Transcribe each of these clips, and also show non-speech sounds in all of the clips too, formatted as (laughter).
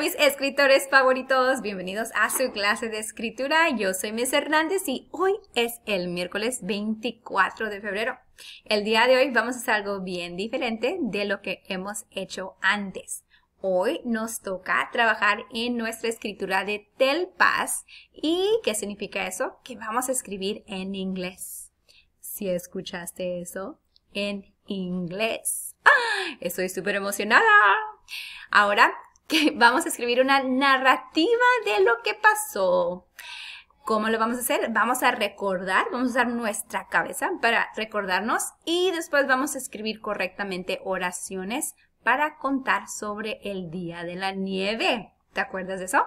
mis escritores favoritos, bienvenidos a su clase de escritura. Yo soy Miss Hernández y hoy es el miércoles 24 de febrero. El día de hoy vamos a hacer algo bien diferente de lo que hemos hecho antes. Hoy nos toca trabajar en nuestra escritura de Telpas. ¿Y qué significa eso? Que vamos a escribir en inglés. Si escuchaste eso, en inglés. ¡Ah! Estoy súper emocionada. Ahora que (laughs) vamos a escribir una narrativa de lo que pasó. ¿Cómo lo vamos a hacer? Vamos a recordar, vamos a usar nuestra cabeza para recordarnos y después vamos a escribir correctamente oraciones para contar sobre el día de la nieve. ¿Te acuerdas de eso?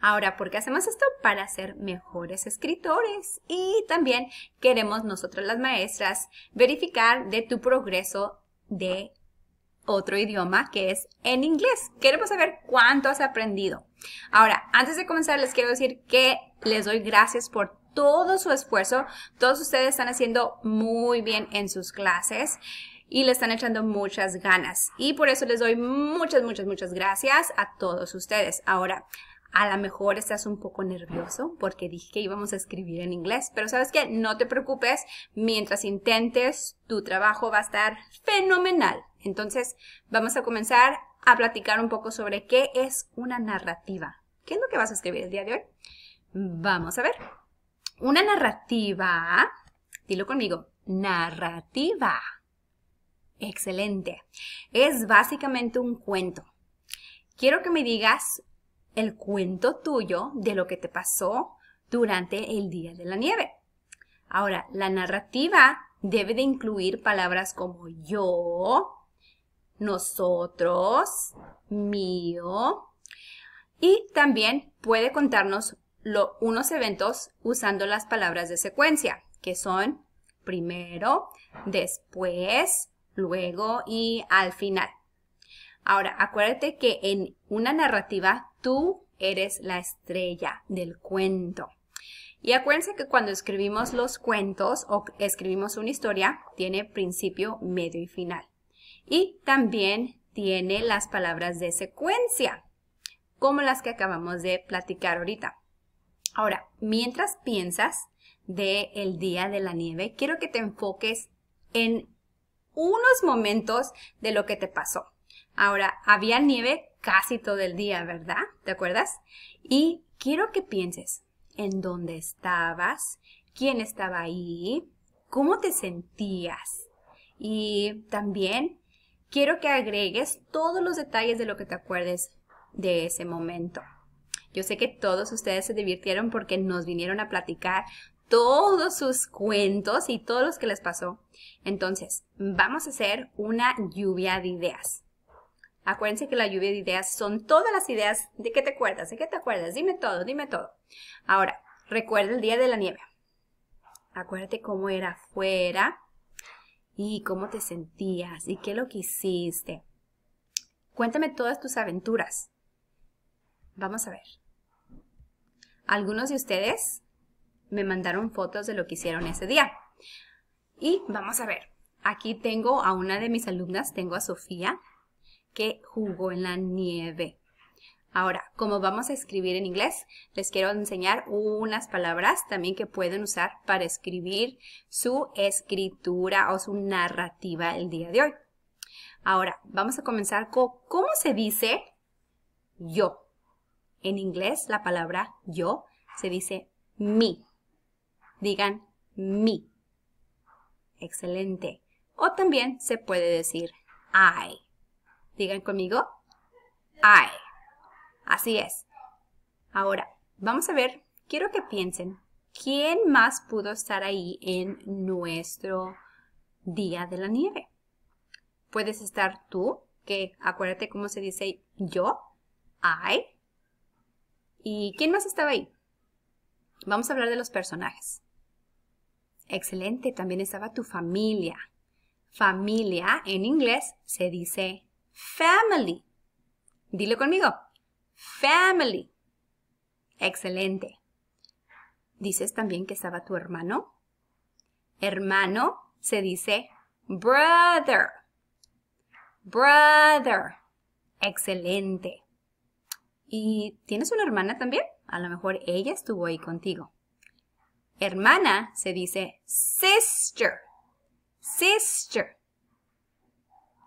Ahora, ¿por qué hacemos esto? Para ser mejores escritores y también queremos nosotras las maestras verificar de tu progreso de otro idioma que es en inglés. Queremos saber cuánto has aprendido. Ahora, antes de comenzar, les quiero decir que les doy gracias por todo su esfuerzo. Todos ustedes están haciendo muy bien en sus clases y le están echando muchas ganas. Y por eso les doy muchas, muchas, muchas gracias a todos ustedes. Ahora, a lo mejor estás un poco nervioso porque dije que íbamos a escribir en inglés, pero sabes que no te preocupes, mientras intentes, tu trabajo va a estar fenomenal. Entonces, vamos a comenzar a platicar un poco sobre qué es una narrativa. ¿Qué es lo que vas a escribir el día de hoy? Vamos a ver. Una narrativa, dilo conmigo, narrativa. Excelente. Es básicamente un cuento. Quiero que me digas el cuento tuyo de lo que te pasó durante el Día de la Nieve. Ahora, la narrativa debe de incluir palabras como yo, nosotros, mío. Y también puede contarnos unos eventos usando las palabras de secuencia, que son primero, después, luego y al final. Ahora, acuérdate que en una narrativa tú eres la estrella del cuento. Y acuérdense que cuando escribimos los cuentos o escribimos una historia, tiene principio, medio y final. Y también tiene las palabras de secuencia, como las que acabamos de platicar ahorita. Ahora, mientras piensas del Día de la Nieve, quiero que te enfoques en unos momentos de lo que te pasó. Ahora, había nieve casi todo el día, ¿verdad? ¿Te acuerdas? Y quiero que pienses en dónde estabas, quién estaba ahí, cómo te sentías y también quiero que agregues todos los detalles de lo que te acuerdes de ese momento. Yo sé que todos ustedes se divirtieron porque nos vinieron a platicar todos sus cuentos y todos los que les pasó. Entonces, vamos a hacer una lluvia de ideas. Acuérdense que la lluvia de ideas son todas las ideas de que te acuerdas, de qué te acuerdas, dime todo, dime todo. Ahora, recuerda el día de la nieve. Acuérdate cómo era afuera, y cómo te sentías y qué lo que hiciste. Cuéntame todas tus aventuras. Vamos a ver. Algunos de ustedes me mandaron fotos de lo que hicieron ese día. Y vamos a ver. Aquí tengo a una de mis alumnas, tengo a Sofía, que jugó en la nieve. Ahora, como vamos a escribir en inglés, les quiero enseñar unas palabras también que pueden usar para escribir su escritura o su narrativa el día de hoy. Ahora, vamos a comenzar con cómo se dice yo. En inglés, la palabra yo se dice me. Digan me. Excelente. O también se puede decir I. Digan conmigo I. Así es. Ahora, vamos a ver, quiero que piensen, ¿quién más pudo estar ahí en nuestro día de la nieve? Puedes estar tú, que acuérdate cómo se dice yo, I. ¿Y quién más estaba ahí? Vamos a hablar de los personajes. Excelente, también estaba tu familia. Familia en inglés se dice family. Dilo conmigo. Family. Excelente. ¿Dices también que estaba tu hermano? Hermano se dice brother. Brother. Excelente. ¿Y tienes una hermana también? A lo mejor ella estuvo ahí contigo. Hermana se dice sister. Sister.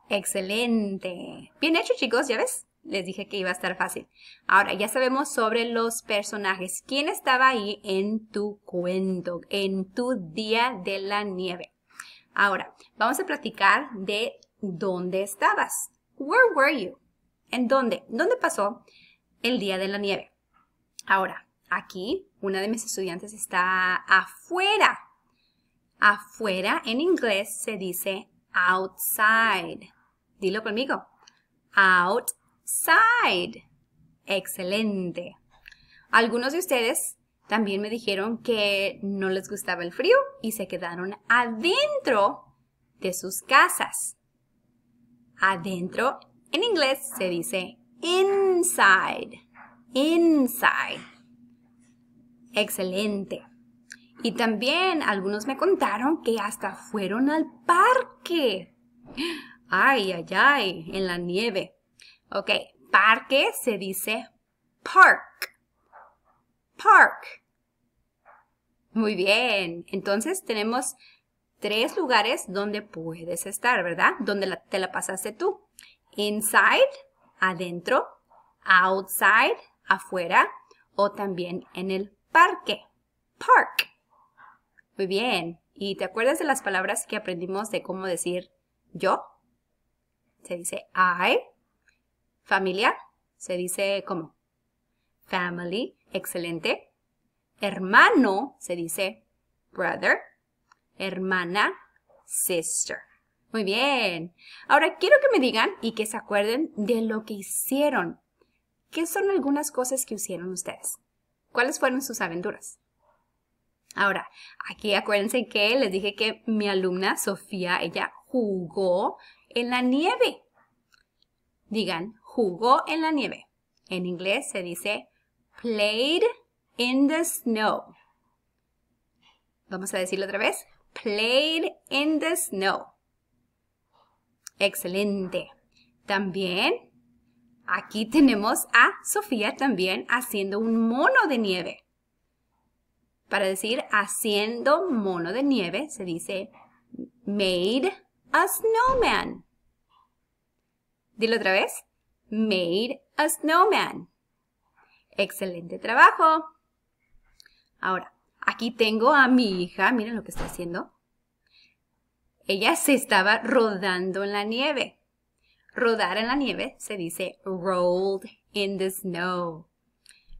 Excelente. Bien hecho, chicos, ¿ya ves? les dije que iba a estar fácil. Ahora, ya sabemos sobre los personajes. ¿Quién estaba ahí en tu cuento, en tu día de la nieve? Ahora, vamos a platicar de dónde estabas. Where were you? ¿En dónde? ¿Dónde pasó el día de la nieve? Ahora, aquí una de mis estudiantes está afuera. Afuera en inglés se dice outside. Dilo conmigo. Outside side. Excelente. Algunos de ustedes también me dijeron que no les gustaba el frío y se quedaron adentro de sus casas. Adentro en inglés se dice inside. Inside. Excelente. Y también algunos me contaron que hasta fueron al parque. Ay, ay, ay, en la nieve. Ok, parque se dice park. Park. Muy bien. Entonces tenemos tres lugares donde puedes estar, ¿verdad? Donde te la pasaste tú. Inside, adentro. Outside, afuera. O también en el parque. Park. Muy bien. ¿Y te acuerdas de las palabras que aprendimos de cómo decir yo? Se dice I. Familia se dice como family, excelente. Hermano se dice brother. Hermana, sister. Muy bien. Ahora quiero que me digan y que se acuerden de lo que hicieron. ¿Qué son algunas cosas que hicieron ustedes? ¿Cuáles fueron sus aventuras? Ahora, aquí acuérdense que les dije que mi alumna Sofía, ella jugó en la nieve. Digan, jugó en la nieve. En inglés se dice played in the snow. Vamos a decirlo otra vez. Played in the snow. Excelente. También aquí tenemos a Sofía también haciendo un mono de nieve. Para decir haciendo mono de nieve se dice made a snowman. Dilo otra vez made a snowman. Excelente trabajo. Ahora, aquí tengo a mi hija, miren lo que está haciendo. Ella se estaba rodando en la nieve. Rodar en la nieve se dice rolled in the snow.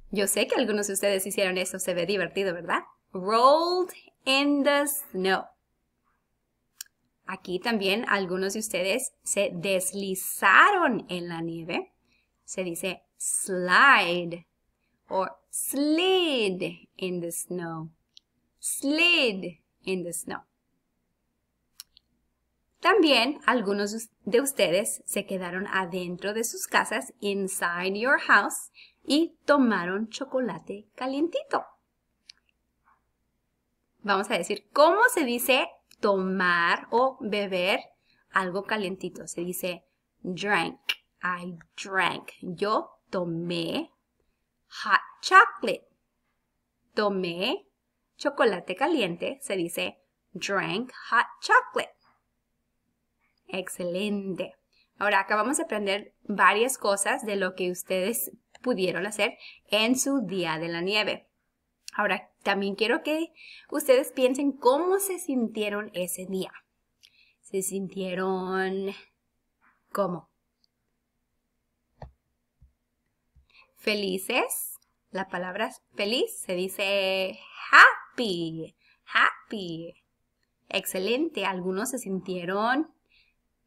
Yo sé que algunos de ustedes hicieron eso, se ve divertido, ¿verdad? Rolled in the snow. Aquí también algunos de ustedes se deslizaron en la nieve. Se dice slide o slid in the snow. Slid in the snow. También algunos de ustedes se quedaron adentro de sus casas, inside your house, y tomaron chocolate calientito. Vamos a decir, ¿cómo se dice tomar o beber algo calientito. Se dice drank. I drank. Yo tomé hot chocolate. Tomé chocolate caliente. Se dice drank hot chocolate. Excelente. Ahora acabamos de aprender varias cosas de lo que ustedes pudieron hacer en su día de la nieve. Ahora también quiero que ustedes piensen cómo se sintieron ese día. ¿Se sintieron cómo? Felices. La palabra feliz se dice happy, happy. Excelente. Algunos se sintieron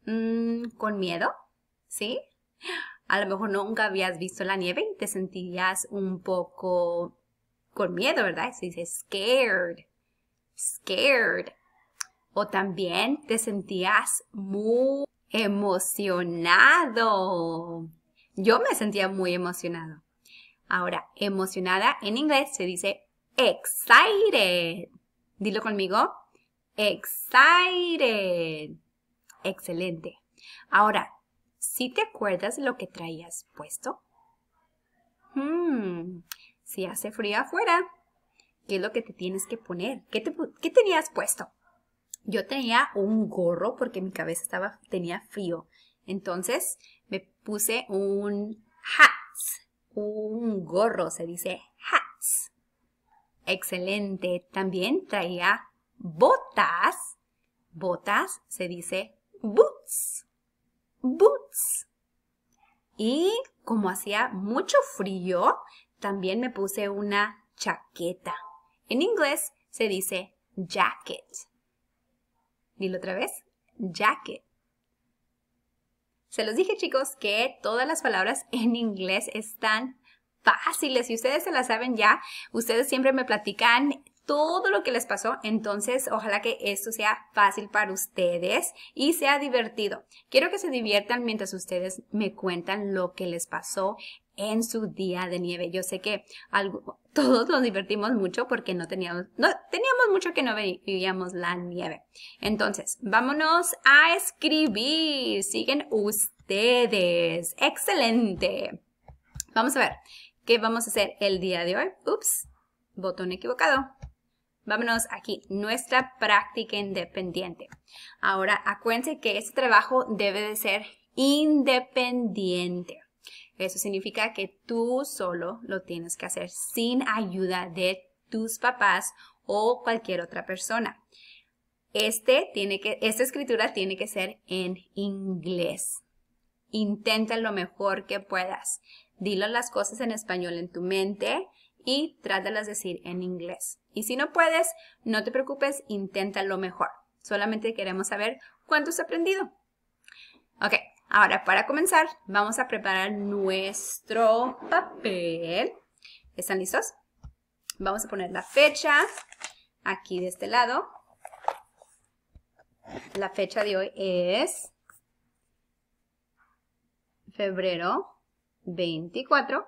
mm, con miedo, ¿sí? A lo mejor nunca habías visto la nieve y te sentías un poco con miedo, ¿verdad? Se dice scared, scared. O también te sentías muy emocionado. Yo me sentía muy emocionado. Ahora, emocionada en inglés se dice excited. Dilo conmigo. Excited. Excelente. Ahora, si ¿sí te acuerdas lo que traías puesto? Hmm si hace frío afuera, ¿qué es lo que te tienes que poner? ¿Qué, tenías puesto? Yo tenía un gorro porque mi cabeza estaba, tenía frío. Entonces me puse un hat, un gorro, se dice hats. Excelente. También traía botas. Botas se dice boots. Boots. Y como hacía mucho frío, también me puse una chaqueta. En inglés se dice jacket. Dilo otra vez, jacket. Se los dije chicos que todas las palabras (laughs) en inglés están fáciles. Si ustedes se las saben ya, ustedes siempre me platican todo lo que les pasó. Entonces, ojalá que esto sea fácil para ustedes y sea divertido. Quiero que se diviertan mientras ustedes me cuentan lo que les pasó en su día de nieve. Yo sé que algo, (laughs) todos nos divertimos mucho porque no teníamos, no, teníamos mucho que no vivíamos la nieve. Entonces, vámonos a escribir. Siguen ustedes. Excelente. Vamos a ver qué vamos a hacer el día de hoy. Ups, botón equivocado. Vámonos aquí, nuestra práctica independiente. Ahora, acuérdense que este trabajo debe de ser independiente. Eso significa que tú solo lo tienes que hacer sin ayuda de tus papás o cualquier otra persona. Este tiene que, esta escritura tiene que ser en inglés. Intenta lo mejor que puedas. Dilo las cosas en español en tu mente y trátalas de decir en inglés. Y si no puedes, no te preocupes, intenta lo mejor. Solamente queremos saber cuánto has aprendido. Ok, Ahora, para comenzar, vamos a preparar nuestro papel. ¿Están listos? Vamos a poner la fecha aquí de este lado. La fecha de hoy es febrero 24,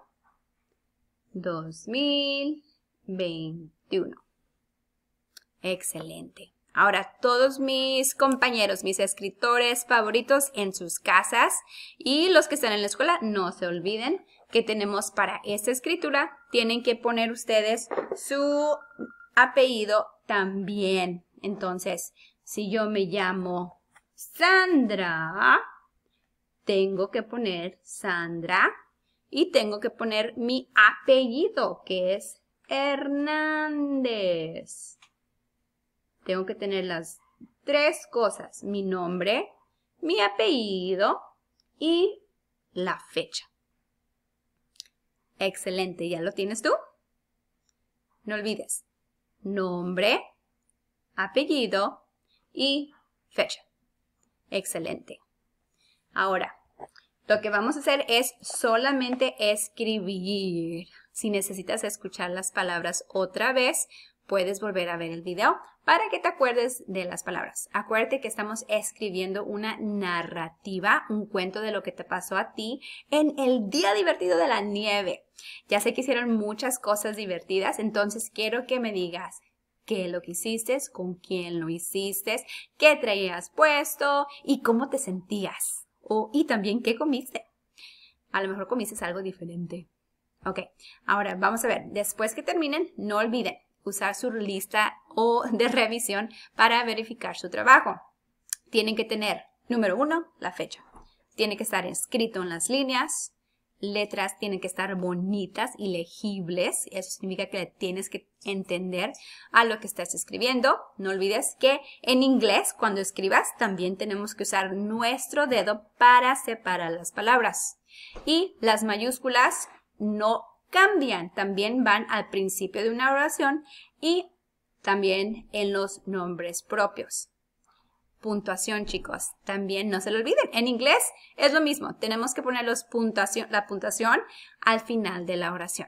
2021. Excelente. Ahora, todos mis compañeros, mis escritores favoritos en sus casas y los que están en la escuela, no se olviden que tenemos para esta escritura, tienen que poner ustedes su apellido también. Entonces, si yo me llamo Sandra, tengo que poner Sandra y tengo que poner mi apellido, que es Hernández tengo que tener las tres cosas, mi nombre, mi apellido y la fecha. Excelente, ¿ya lo tienes tú? No olvides, nombre, apellido y fecha. Excelente. Ahora, lo que vamos a hacer es solamente escribir. Si necesitas escuchar las palabras otra vez, puedes volver a ver el video para que te acuerdes de las palabras. Acuérdate que estamos escribiendo una narrativa, un cuento de lo que te pasó a ti en el día divertido de la nieve. Ya sé que hicieron muchas cosas divertidas, entonces quiero que me digas qué lo que hiciste, con quién lo hiciste, qué traías puesto y cómo te sentías. y también qué comiste. A lo mejor comiste algo diferente. Ok, ahora vamos a ver, después que terminen, no olviden, usar su lista o (laughs) de revisión para verificar su trabajo. Tienen que tener, número uno, la fecha. Tiene que estar escrito en las líneas. Letras tienen que estar bonitas y legibles. Eso significa que tienes que entender a lo que estás escribiendo. No olvides que en inglés, cuando escribas, también tenemos que usar nuestro dedo para separar las palabras. Y las mayúsculas no cambian, también van al principio de una oración y también en los nombres propios. Puntuación, chicos, también no se lo olviden. En inglés es lo mismo, tenemos que poner la puntuación al final de la oración.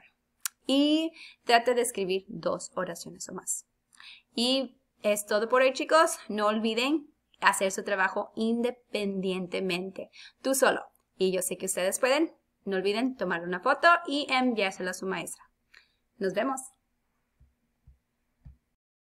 Y trate de escribir dos oraciones o más. Y es todo por hoy, chicos. No olviden hacer su trabajo independientemente, tú solo. Y yo sé que ustedes pueden. No olviden tomar una foto y enviársela a su maestra. Nos vemos.